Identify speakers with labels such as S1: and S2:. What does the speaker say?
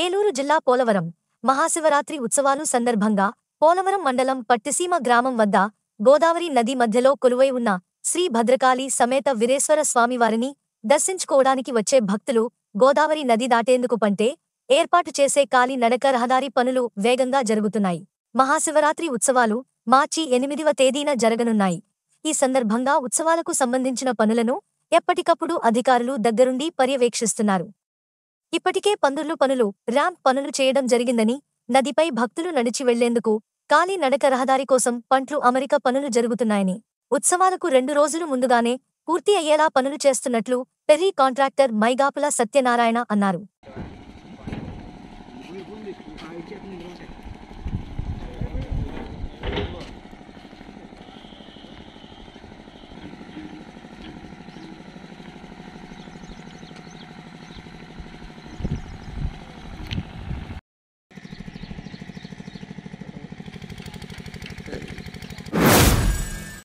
S1: ఏలూరు జిల్లా పోలవరం మహాశివరాత్రి ఉత్సవాలు సందర్భంగా పోలవరం మండలం పట్టిసీమ గ్రామం వద్ద గోదావరి నది మధ్యలో కొలువై ఉన్న శ్రీ భద్రకాళి సమేత వీరేశ్వర స్వామివారిని దర్శించుకోవడానికి వచ్చే భక్తులు గోదావరి నది దాటేందుకు పంటే ఏర్పాటు చేసే కాలి నడక రహదారి పనులు వేగంగా జరుగుతున్నాయి మహాశివరాత్రి ఉత్సవాలు మార్చి ఎనిమిదివ తేదీన జరగనున్నాయి ఈ సందర్భంగా ఉత్సవాలకు సంబంధించిన పనులను ఎప్పటికప్పుడు అధికారులు దగ్గరుండి పర్యవేక్షిస్తున్నారు ఇప్పటికే పందుర్లు పనులు ర్యాంప్ పనులు చేయడం జరిగిందని నదిపై భక్తులు నడిచి వెళ్లేందుకు కాలి నడక రహదారి కోసం పంట్లు అమరిక పనులు జరుగుతున్నాయని ఉత్సవాలకు రెండు రోజులు ముందుగానే పూర్తి అయ్యేలా పనులు చేస్తున్నట్లు పెర్రీ కాంట్రాక్టర్ మైగాపుల సత్యనారాయణ అన్నారు